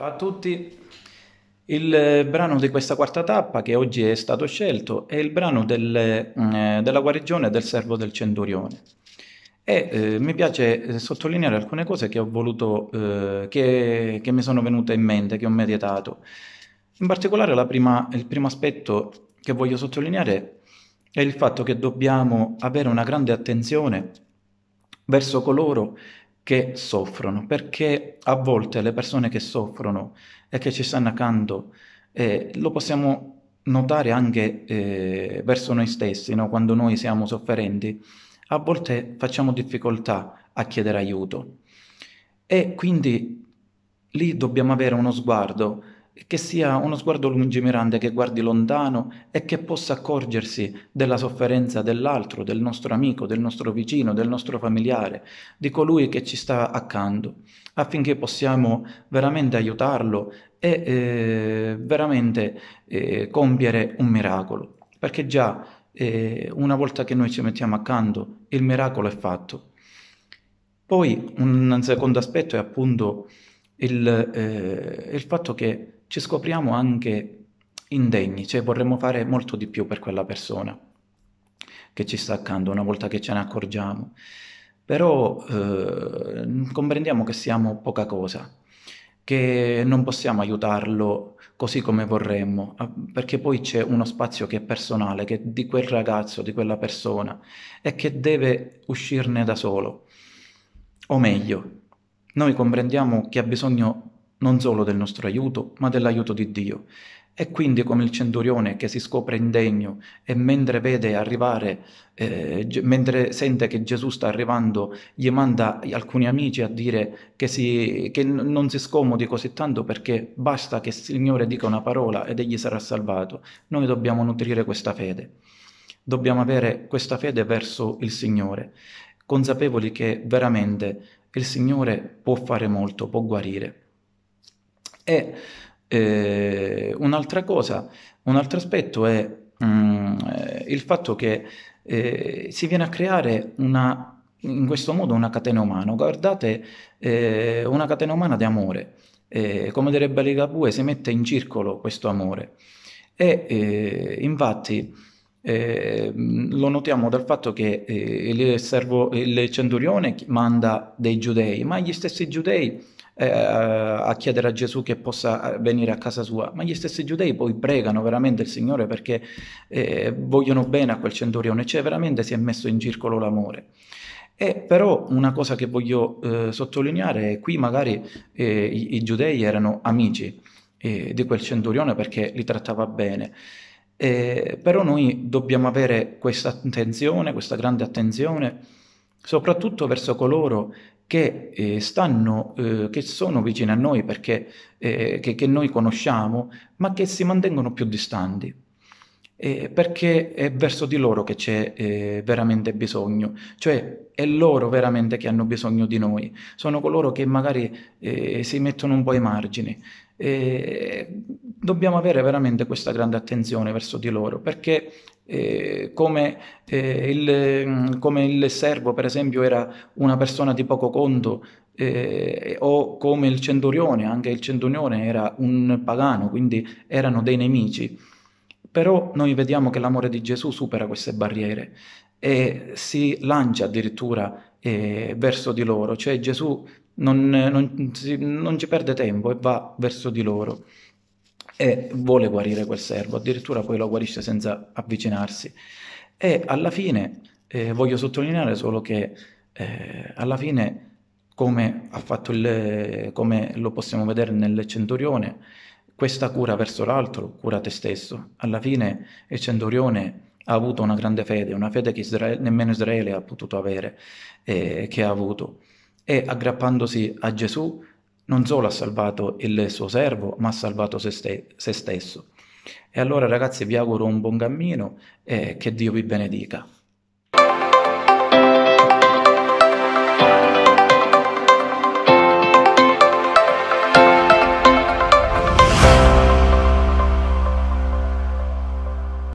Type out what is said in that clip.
Ciao a tutti. Il eh, brano di questa quarta tappa che oggi è stato scelto è il brano del, eh, della guarigione del servo del centurione. E eh, mi piace eh, sottolineare alcune cose che ho voluto, eh, che, che, mi sono venute in mente, che ho meditato. In particolare prima, il primo aspetto che voglio sottolineare è il fatto che dobbiamo avere una grande attenzione verso coloro che soffrono, perché a volte le persone che soffrono e che ci stanno accanto eh, lo possiamo notare anche eh, verso noi stessi, no? quando noi siamo sofferenti, a volte facciamo difficoltà a chiedere aiuto e quindi lì dobbiamo avere uno sguardo che sia uno sguardo lungimirante che guardi lontano e che possa accorgersi della sofferenza dell'altro, del nostro amico, del nostro vicino, del nostro familiare, di colui che ci sta accanto, affinché possiamo veramente aiutarlo e eh, veramente eh, compiere un miracolo. Perché già eh, una volta che noi ci mettiamo accanto, il miracolo è fatto. Poi un secondo aspetto è appunto il, eh, il fatto che ci scopriamo anche indegni, cioè vorremmo fare molto di più per quella persona che ci sta accanto una volta che ce ne accorgiamo. Però eh, comprendiamo che siamo poca cosa, che non possiamo aiutarlo così come vorremmo, ah, perché poi c'è uno spazio che è personale, che è di quel ragazzo, di quella persona, e che deve uscirne da solo. O meglio, noi comprendiamo che ha bisogno non solo del nostro aiuto, ma dell'aiuto di Dio. E quindi come il centurione che si scopre indegno e mentre vede arrivare, eh, mentre sente che Gesù sta arrivando, gli manda alcuni amici a dire che, si, che non si scomodi così tanto perché basta che il Signore dica una parola ed egli sarà salvato. Noi dobbiamo nutrire questa fede, dobbiamo avere questa fede verso il Signore, consapevoli che veramente il Signore può fare molto, può guarire. E eh, un'altra cosa, un altro aspetto è mh, mm, eh, il fatto che eh, si viene a creare una in questo modo una catena umana. Guardate, eh, una catena umana di amore. Eh, come direbbe Ligabue, si mette in circolo questo amore. E eh, infatti eh, lo notiamo dal fatto che eh, il, servo, il centurione manda dei giudei, ma gli stessi giudei eh, eh, a chiedere a Gesù che possa eh, venire a casa sua, ma gli stessi giudei poi pregano veramente il Signore perché eh, vogliono bene a quel centurione, cioè veramente si è messo in circolo l'amore. E però una cosa che voglio eh, sottolineare è qui magari eh, i, i, giudei erano amici di quel centurione perché li trattava bene. Eh, però noi dobbiamo avere questa attenzione, questa grande attenzione, soprattutto verso coloro che, eh, stanno, eh, che sono vicine a noi perché eh, che, che noi conosciamo, ma che si mantengono più distanti eh, perché è verso di loro che c'è eh, veramente bisogno, cioè è loro veramente che hanno bisogno di noi, sono coloro che magari eh, si mettono un po' ai margini. Eh, dobbiamo avere veramente questa grande attenzione verso di loro perché eh, come, eh, il, come, il, servo, per esempio, era una persona di poco conto, eh, o come il centurione, anche il centurione era un pagano, quindi erano dei nemici. Però noi vediamo che l'amore di Gesù supera queste barriere e si lancia addirittura eh, verso di loro, cioè Gesù non, non, si, non ci perde tempo e va verso di loro e vuole guarire quel servo, addirittura poi lo guarisce senza avvicinarsi. E alla fine eh, voglio sottolineare solo che eh, alla fine, come, il, come, lo possiamo vedere nel centurione, questa cura verso l'altro, cura te stesso. Alla fine il centurione ha avuto una grande fede, una fede che Israele, nemmeno Israele ha potuto avere, eh, che ha avuto. E aggrappandosi a Gesù, non solo ha salvato il suo servo, ma ha salvato se, ste- se stesso. E allora ragazzi vi auguro un buon cammino e eh, che Dio vi benedica.